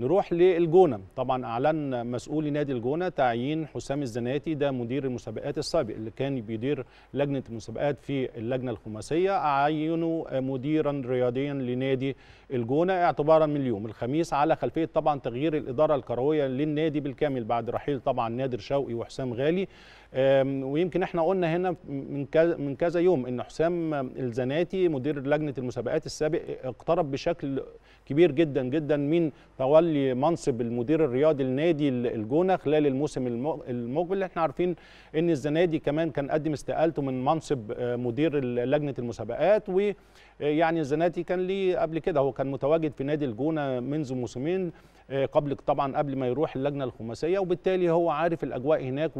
نروح للجونه طبعا اعلن مسؤولي نادي الجونه تعيين حسام الزناتي ده مدير المسابقات السابق اللي كان بيدير لجنه المسابقات في اللجنه الخماسيه اعينه مديرا رياضيا لنادي الجونه اعتبارا من اليوم الخميس على خلفيه طبعا تغيير الاداره الكرويه للنادي بالكامل بعد رحيل طبعا نادر شوقي وحسام غالي ويمكن احنا قلنا هنا من كذا من كذا يوم ان حسام الزناتي مدير لجنه المسابقات السابق اقترب بشكل كبير جدا جدا من تولي منصب المدير الرياضي لنادي الجونه خلال الموسم المقبل احنا عارفين ان الزنادي كمان كان قدم استقالته من منصب آه، مدير لجنه المسابقات ويعني آه، الزناتي كان ليه قبل كده هو كان متواجد في نادي الجونه منذ موسمين آه، قبل طبعا قبل ما يروح اللجنه الخماسيه وبالتالي هو عارف الاجواء هناك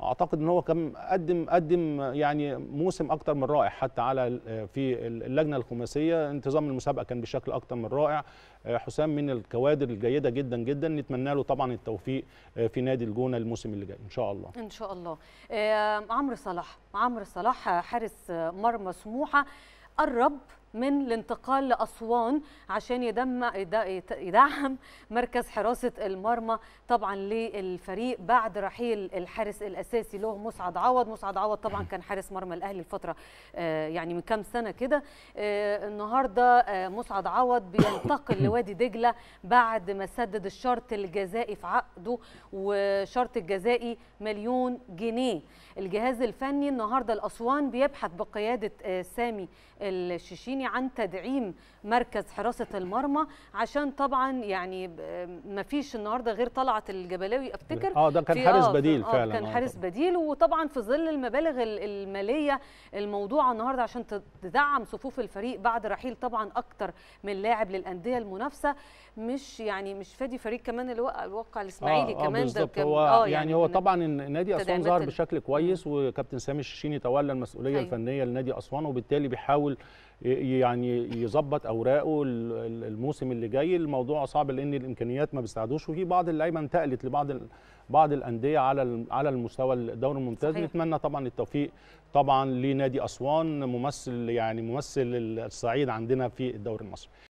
واعتقد ان هو كان قدم قدم يعني موسم اكتر من رائع حتى على في اللجنه الخماسيه انتظام المسابقه كان بشكل اكتر من رائع آه، حسام من الكوادر الجيده جدا جدا نتمنى له طبعا التوفيق آه، في نادي الجونه الموسم اللي جاي ان شاء الله ان شاء الله آه، عمرو صلاح عمرو صلاح حارس مرمى سموحه قرب من الانتقال لأسوان عشان يدم يدعم مركز حراسة المرمى طبعا للفريق بعد رحيل الحارس الأساسي له مسعد عوض مسعد عوض طبعا كان حارس مرمى الأهلي الفترة آه، يعني من كام سنة كده آه، النهاردة آه، مسعد عوض بينتقل لوادي دجلة بعد ما سدد الشرط الجزائي في عقده وشرط الجزائي مليون جنيه الجهاز الفني النهاردة الأسوان بيبحث بقيادة سامي الشيشيني عن تدعيم مركز حراسه المرمى عشان طبعا يعني ما فيش النهارده غير طلعت الجبلاوي افتكر اه ده كان حارس آه بديل آه فعلا كان آه، حارس بديل وطبعا في ظل المبالغ الماليه الموضوعه النهارده عشان تدعم صفوف الفريق بعد رحيل طبعا اكتر من لاعب للانديه المنافسه مش يعني مش فادي فريق كمان اللي وقع الواقع الاسماعيلي آه, آه، كمان ده هو آه يعني, يعني هو طبعا نادي اسوان ظهر بشكل كويس وكابتن سامي الشيشيني تولى المسؤوليه أي. أيوه. الفنيه لنادي اسوان وبالتالي بيحاول يعني يظبط اوراقه الموسم اللي جاي الموضوع صعب لان الامكانيات ما بيساعدوش وفي بعض اللعيبه انتقلت لبعض بعض الانديه على على المستوى الدوري الممتاز نتمنى طبعا التوفيق طبعا لنادي اسوان ممثل يعني ممثل الصعيد عندنا في الدوري المصري